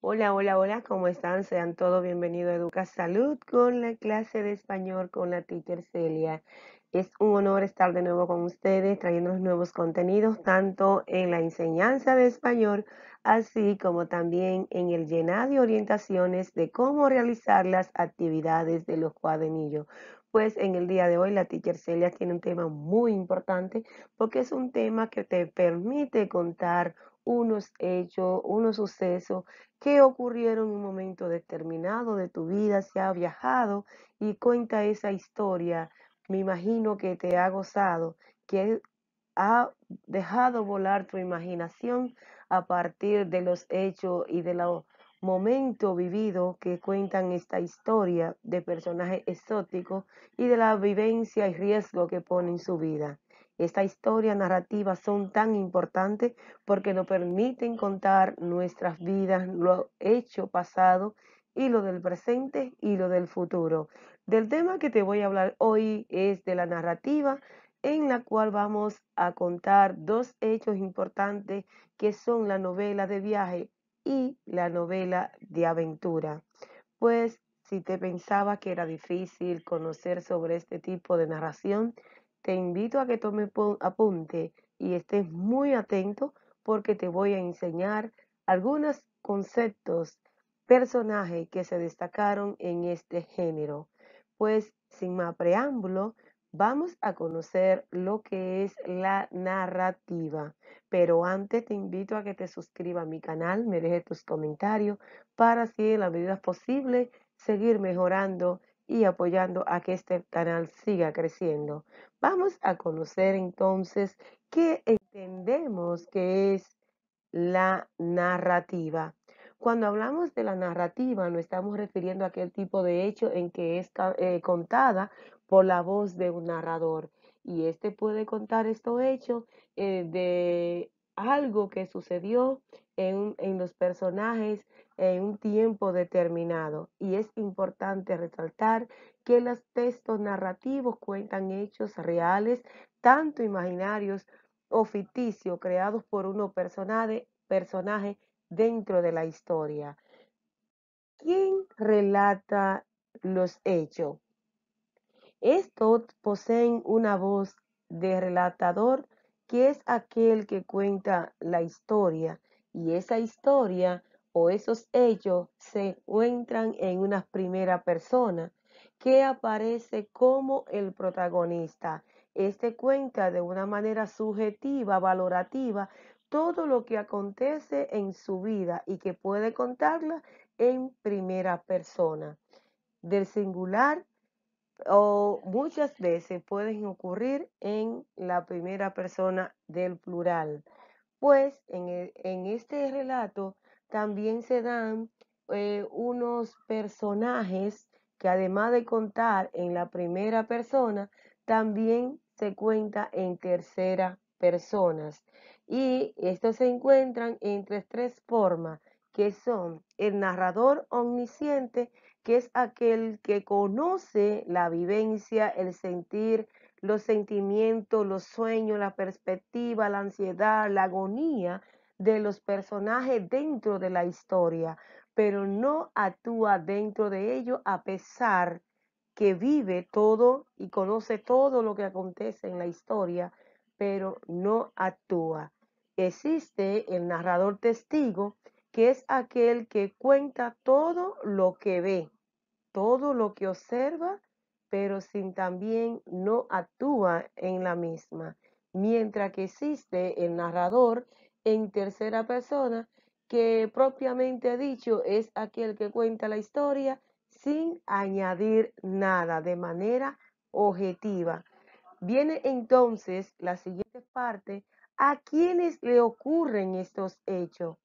Hola, hola, hola, ¿cómo están? Sean todos bienvenidos a Educa Salud con la clase de español con la teacher Celia. Es un honor estar de nuevo con ustedes trayendo los nuevos contenidos tanto en la enseñanza de español así como también en el llenar de orientaciones de cómo realizar las actividades de los cuadernillos. Pues en el día de hoy la teacher Celia tiene un tema muy importante porque es un tema que te permite contar unos hechos, unos sucesos que ocurrieron en un momento determinado de tu vida, se ha viajado y cuenta esa historia, me imagino que te ha gozado, que ha dejado volar tu imaginación a partir de los hechos y de los momentos vividos que cuentan esta historia de personajes exóticos y de la vivencia y riesgo que pone en su vida. Esta historia narrativa son tan importantes porque nos permiten contar nuestras vidas, lo hecho pasado y lo del presente y lo del futuro. Del tema que te voy a hablar hoy es de la narrativa en la cual vamos a contar dos hechos importantes que son la novela de viaje y la novela de aventura. Pues si te pensaba que era difícil conocer sobre este tipo de narración, te invito a que tome apunte y estés muy atento porque te voy a enseñar algunos conceptos, personajes que se destacaron en este género. Pues sin más preámbulo, vamos a conocer lo que es la narrativa. Pero antes te invito a que te suscribas a mi canal, me dejes tus comentarios para así en la medida posible seguir mejorando y apoyando a que este canal siga creciendo. Vamos a conocer entonces qué entendemos que es la narrativa. Cuando hablamos de la narrativa, nos estamos refiriendo a aquel tipo de hecho en que es eh, contada por la voz de un narrador. Y este puede contar esto hecho eh, de algo que sucedió en, en los personajes en un tiempo determinado. Y es importante resaltar que los textos narrativos cuentan hechos reales, tanto imaginarios o ficticios, creados por uno personaje, personaje dentro de la historia. ¿Quién relata los hechos? Estos poseen una voz de relatador que es aquel que cuenta la historia y esa historia o esos hechos se encuentran en una primera persona que aparece como el protagonista. Este cuenta de una manera subjetiva, valorativa, todo lo que acontece en su vida y que puede contarla en primera persona. Del singular o muchas veces pueden ocurrir en la primera persona del plural. Pues en, e, en este relato también se dan eh, unos personajes que además de contar en la primera persona, también se cuenta en tercera personas. Y estos se encuentran entre tres formas, que son el narrador omnisciente, que es aquel que conoce la vivencia, el sentir, los sentimientos, los sueños, la perspectiva, la ansiedad, la agonía de los personajes dentro de la historia, pero no actúa dentro de ello a pesar que vive todo y conoce todo lo que acontece en la historia, pero no actúa. Existe el narrador testigo, que es aquel que cuenta todo lo que ve, todo lo que observa, pero sin también no actúa en la misma. Mientras que existe el narrador, en tercera persona, que propiamente dicho es aquel que cuenta la historia sin añadir nada de manera objetiva. Viene entonces la siguiente parte a quienes le ocurren estos hechos.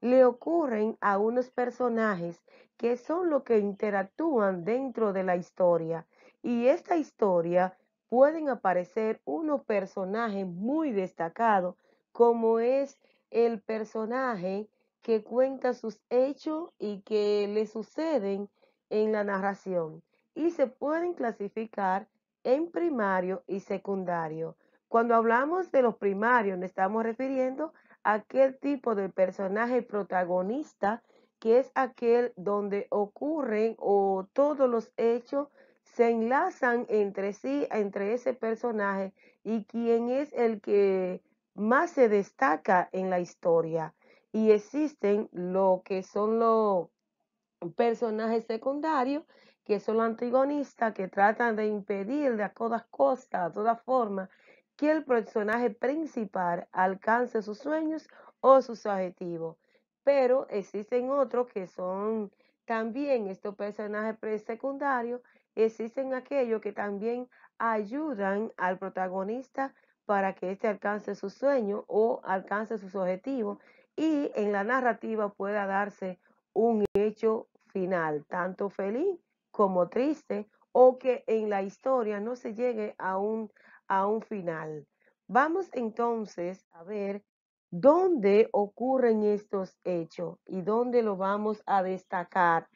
Le ocurren a unos personajes que son los que interactúan dentro de la historia. Y esta historia pueden aparecer unos personajes muy destacados como es el personaje que cuenta sus hechos y que le suceden en la narración y se pueden clasificar en primario y secundario. Cuando hablamos de los primarios, nos estamos refiriendo a aquel tipo de personaje protagonista que es aquel donde ocurren o todos los hechos se enlazan entre sí, entre ese personaje y quien es el que más se destaca en la historia y existen lo que son los personajes secundarios que son los antagonistas que tratan de impedir de a todas costas, de todas formas, que el personaje principal alcance sus sueños o sus objetivos. Pero existen otros que son también estos personajes secundarios, existen aquellos que también ayudan al protagonista para que éste alcance su sueño o alcance sus objetivos y en la narrativa pueda darse un hecho final, tanto feliz como triste, o que en la historia no se llegue a un, a un final. Vamos entonces a ver dónde ocurren estos hechos y dónde lo vamos a destacar.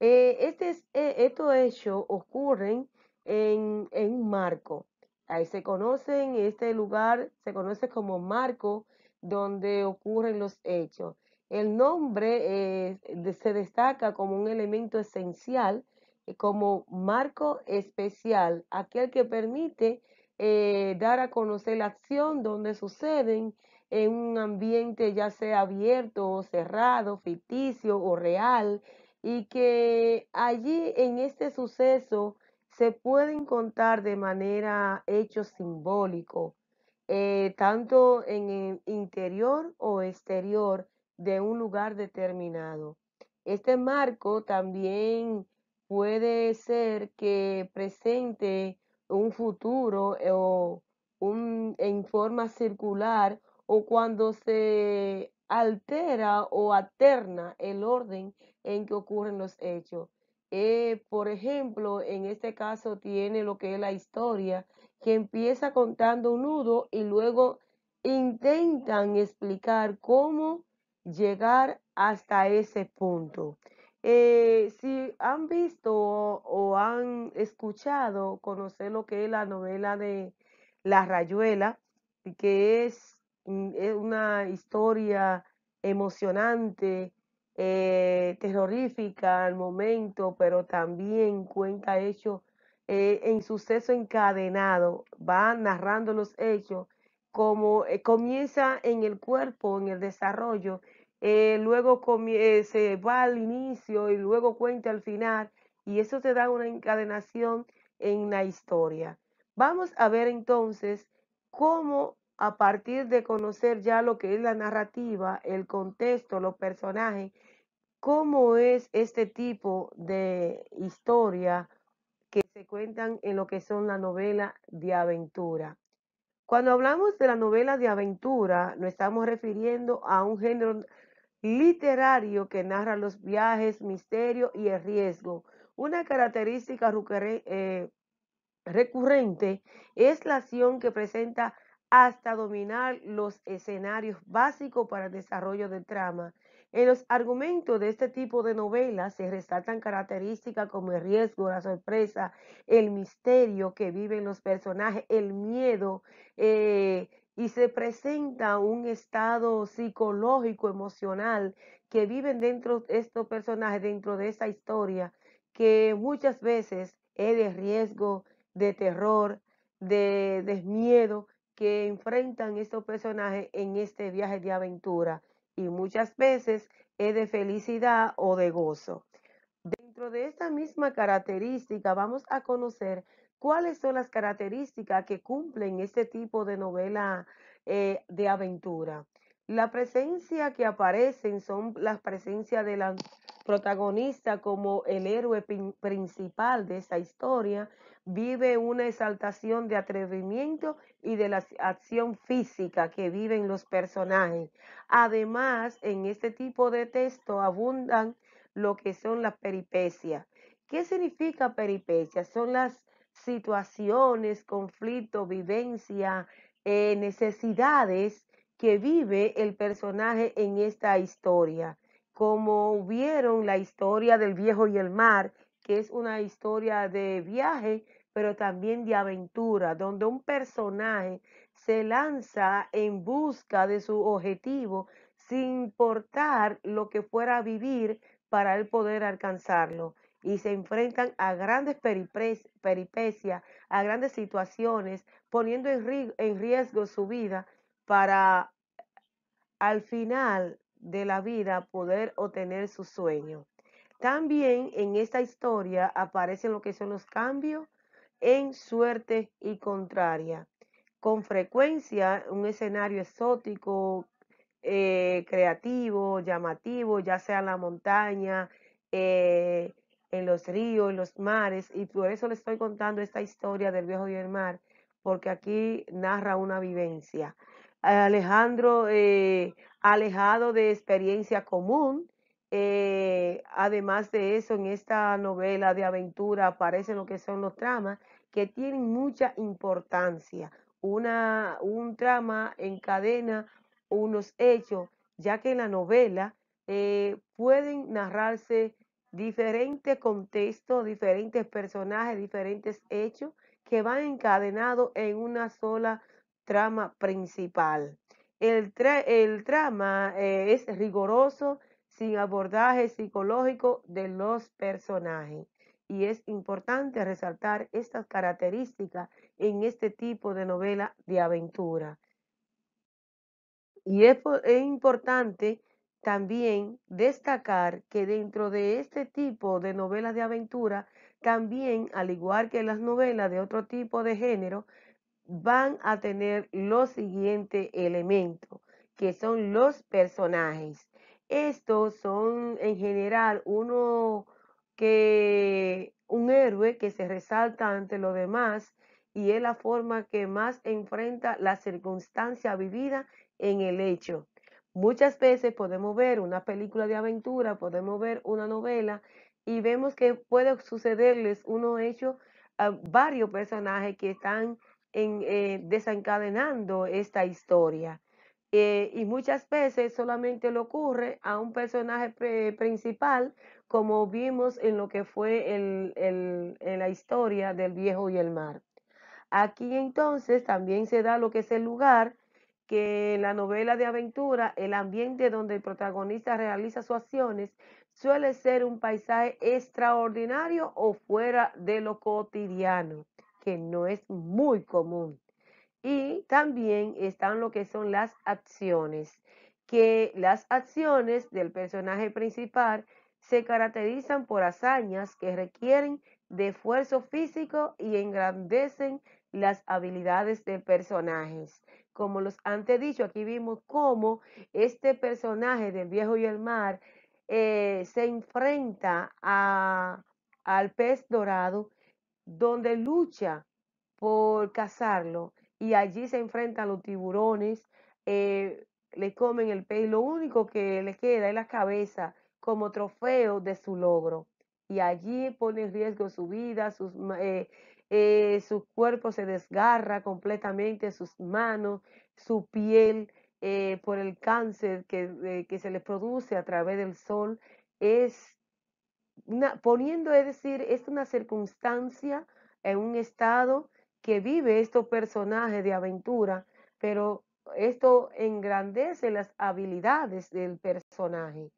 Eh, este eh, estos hechos ocurren en, en un marco. Ahí se conocen, este lugar se conoce como marco donde ocurren los hechos. El nombre eh, se destaca como un elemento esencial, eh, como marco especial, aquel que permite eh, dar a conocer la acción donde suceden en un ambiente ya sea abierto o cerrado, ficticio o real, y que allí en este suceso se pueden contar de manera hecho simbólico, eh, tanto en el interior o exterior de un lugar determinado. Este marco también puede ser que presente un futuro eh, o un, en forma circular o cuando se altera o alterna el orden en que ocurren los hechos. Eh, por ejemplo, en este caso tiene lo que es la historia, que empieza contando un nudo y luego intentan explicar cómo llegar hasta ese punto. Eh, si han visto o, han escuchado conocer lo que es la novela de La Rayuela, que es mm, una historia emocionante, eh, terrorífica al momento, pero también cuenta hechos eh, en suceso encadenado, va narrando los hechos, como eh, comienza en el cuerpo, en el desarrollo, luego se va al inicio y luego cuenta al final, y eso te da una encadenación en la historia. Vamos a ver entonces cómo a partir de conocer ya lo que es la narrativa, el contexto, los personajes, cómo es este tipo de historia que se cuentan en lo que son la novela de aventura. Cuando hablamos de la novela de aventura, nos estamos refiriendo a un género literario que narra los viajes, misterio y el riesgo. Una característica eh, recurrente es la acción que presenta hasta dominar los escenarios básicos para el desarrollo de trama. En los argumentos de este tipo de novelas se resaltan características como el riesgo, la sorpresa, el misterio que viven los personajes, el miedo, eh, y se presenta un estado psicológico, emocional que viven dentro de estos personajes, dentro de esa historia, que muchas veces es de riesgo, de terror, de, de miedo, que enfrentan estos personajes en este viaje de aventura y muchas veces es de felicidad o de gozo. Dentro de esta misma característica vamos a conocer cuáles son las características que cumplen este tipo de novela eh, de aventura. La presencia que aparecen son las presencias de la protagonista como el héroe principal de esa historia, vive una exaltación de atrevimiento y de la acción física que viven los personajes. Además, en este tipo de texto abundan lo que son las peripecias. ¿Qué significa peripecia? Son las situaciones, conflictos, vivencia, eh, necesidades que vive el personaje en esta historia como vieron la historia del viejo y el mar, que es una historia de viaje, pero también de aventura, donde un personaje se lanza en busca de su objetivo sin importar lo que fuera a vivir para él poder alcanzarlo. Y se enfrentan a grandes peripecias, a grandes situaciones, poniendo en riesgo su vida para al final de la vida poder obtener su sueño. También en esta historia aparecen lo que son los cambios en suerte y contraria. Con frecuencia un escenario exótico, eh, creativo, llamativo, ya sea en la montaña, eh, en los ríos, en los mares, y por eso le estoy contando esta historia del viejo y el mar, porque aquí narra una vivencia. Alejandro eh, alejado de experiencia común. Eh, además de eso, en esta novela de aventura aparecen lo que son los tramas que tienen mucha importancia. Una, un trama encadena unos hechos, ya que en la novela eh, pueden narrarse diferentes contextos, diferentes personajes, diferentes hechos que van encadenados en una sola trama principal. El, trama eh, es riguroso sin abordaje psicológico de los personajes. Y es importante resaltar estas características en este tipo de novela de aventura. Y es importante también destacar que dentro de este tipo de novelas de aventura, también, al igual que las novelas de otro tipo de género, van a tener los siguientes elementos, que son los personajes. Estos son en general uno que un héroe que se resalta ante los demás y es la forma que más enfrenta la circunstancia vivida en el hecho. Muchas veces podemos ver una película de aventura, podemos ver una novela y vemos que puede sucederles uno hecho a ah, varios personajes que están eh, desencadenando esta historia. Eh, y muchas veces solamente le ocurre a un personaje principal, como vimos en lo que fue en la historia del viejo y el mar. Aquí entonces también se da lo que es el lugar que la novela de aventura, el ambiente donde el protagonista realiza sus acciones suele ser un paisaje extraordinario o fuera de lo cotidiano que no es muy común. Y también están lo que son las acciones, que las acciones del personaje principal se caracterizan por hazañas que requieren de esfuerzo físico y engrandecen las habilidades de personajes. Como los antes dicho, aquí vimos cómo este personaje del viejo y el mar eh, se enfrenta al pez dorado donde lucha por cazarlo y allí se enfrentan los tiburones, eh, le comen el pez, lo único que le queda es la cabeza como trofeo de su logro. Y allí pone en riesgo su vida, sus, eh, eh, su cuerpo se desgarra completamente, sus manos, su piel, por el cáncer que, que se le produce a través del sol. Es poniendo, es decir, es una circunstancia en un estado que vive estos personajes de aventura, pero esto engrandece las habilidades del personaje.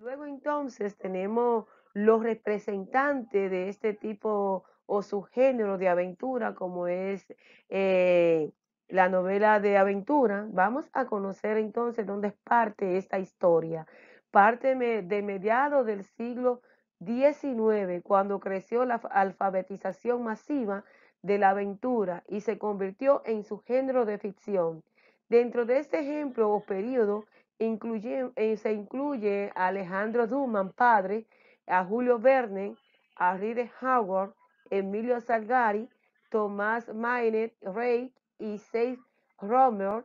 Luego entonces tenemos los representantes de este tipo o su género de aventura, como es eh, la novela de aventura. Vamos a conocer entonces dónde es parte esta historia. Parte de mediados del siglo 19, cuando creció la alfabetización masiva de la aventura y se convirtió en su género de ficción. Dentro de este ejemplo o periodo eh, se incluye a Alejandro Duman, padre, a Julio Verne, a Reed Howard, Emilio Salgari, Tomás Maynard, Rey y Seth Romer,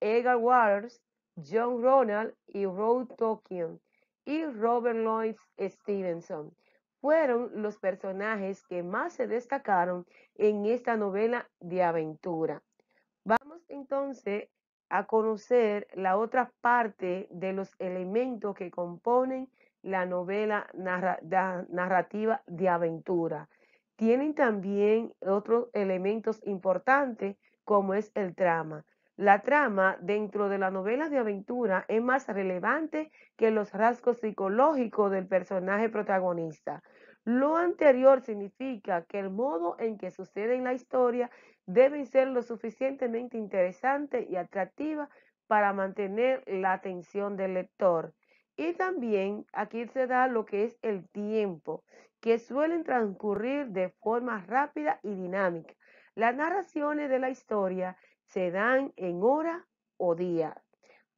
Edgar Waters, John Ronald y Road Tolkien y Robert Lloyd Stevenson fueron los personajes que más se destacaron en esta novela de aventura. Vamos entonces a conocer la otra parte de los elementos que componen la novela narrativa de aventura. Tienen también otros elementos importantes como es el trama. La trama dentro de la novela de aventura es más relevante que los rasgos psicológicos del personaje protagonista. Lo anterior significa que el modo en que sucede en la historia debe ser lo suficientemente interesante y atractiva para mantener la atención del lector. Y también aquí se da lo que es el tiempo, que suelen transcurrir de forma rápida y dinámica. Las narraciones de la historia se dan en hora o día.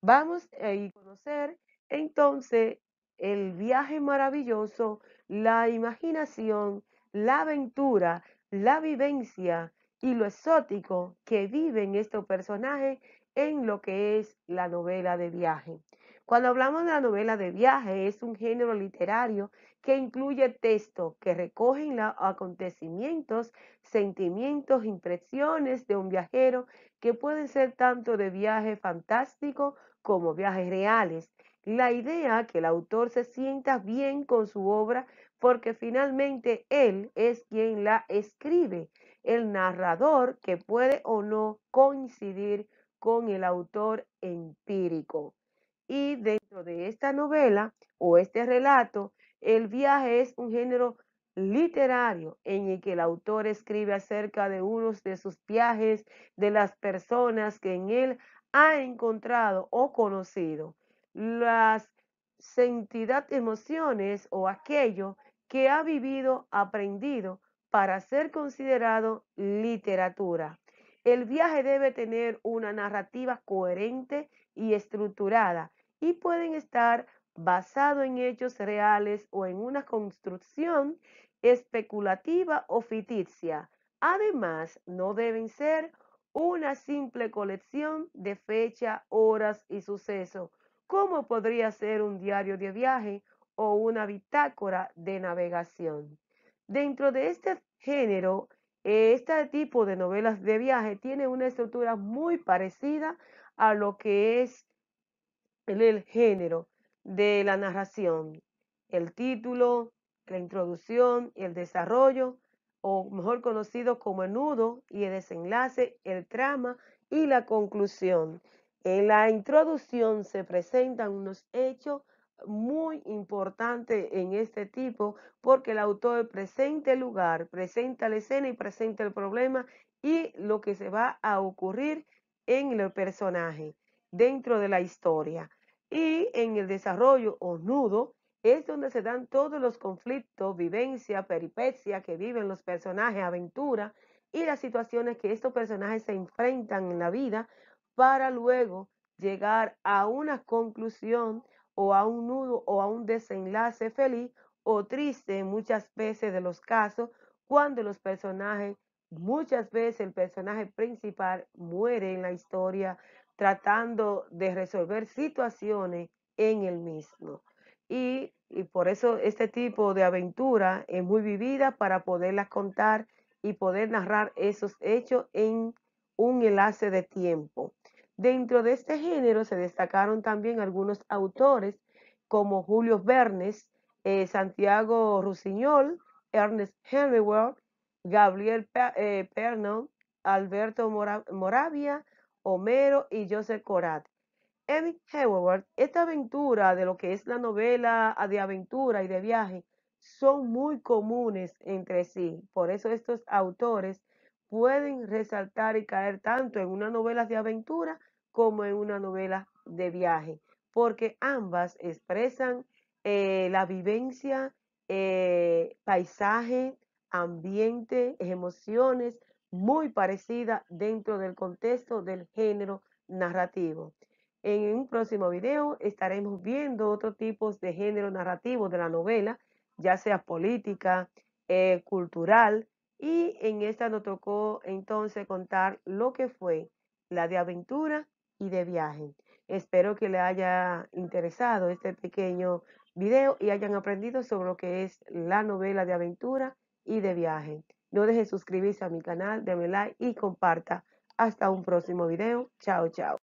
Vamos a conocer entonces el viaje maravilloso, la imaginación, la aventura, la vivencia y lo exótico que viven estos personajes en lo que es la novela de viaje. Cuando hablamos de la novela de viaje, es un género literario que incluye texto que recogen los acontecimientos, sentimientos, impresiones de un viajero que pueden ser tanto de viaje fantástico como viajes reales. La idea que el autor se sienta bien con su obra porque finalmente él es quien la escribe, el narrador que puede o no coincidir con el autor empírico. Y dentro de esta novela o este relato, el viaje es un género literario en el que el autor escribe acerca de unos de sus viajes, de las personas que en él ha encontrado o conocido, las sentidas emociones o aquello que ha vivido, aprendido para ser considerado literatura. El viaje debe tener una narrativa coherente y estructurada y pueden estar basado en hechos reales o en una construcción especulativa o ficticia. Además, no deben ser una simple colección de fecha, horas y sucesos, como podría ser un diario de viaje o una bitácora de navegación. Dentro de este género, este tipo de novelas de viaje tiene una estructura muy parecida a lo que es el género de la narración, el título, la introducción y el desarrollo, o mejor conocido como el nudo y el desenlace, el trama y la conclusión. En la introducción se presentan unos hechos muy importantes en este tipo porque el autor presenta el lugar, presenta la escena y presenta el problema y lo que se va a ocurrir en el personaje dentro de la historia. Y en el desarrollo o nudo es donde se dan todos los conflictos, vivencia, peripecia que viven los personajes, aventura y las situaciones que estos personajes se enfrentan en la vida para luego llegar a una conclusión o a un nudo o a un desenlace feliz o triste muchas veces de los casos cuando los personajes, muchas veces el personaje principal muere en la historia tratando de resolver situaciones en el mismo. Y, por eso este tipo de aventura es muy vivida para poderlas contar y poder narrar esos hechos en un enlace de tiempo. Dentro de este género se destacaron también algunos autores como Julio Bernes, eh, Santiago Rusiñol, Ernest Hemingway, Gabriel eh, Perno, Alberto Moravia Homero y Joseph Corat. Emmy Howard, esta aventura de lo que es la novela ah, de aventura y de viaje son muy comunes entre sí. Por eso estos autores pueden resaltar y caer tanto en una novela de aventura como en una novela de viaje, porque ambas expresan eh, la vivencia, eh, paisaje, ambiente, emociones, muy parecida dentro del contexto del género narrativo. En un próximo video estaremos viendo otros tipos de género narrativo de la novela, ya sea política, eh, cultural, y en esta nos tocó entonces contar lo que fue la de aventura y de viaje. Espero que le haya interesado este pequeño video y hayan aprendido sobre lo que es la novela de aventura y de viaje. No deje suscribirse a mi canal, déme like y comparta. Hasta un próximo video. Chao, chao.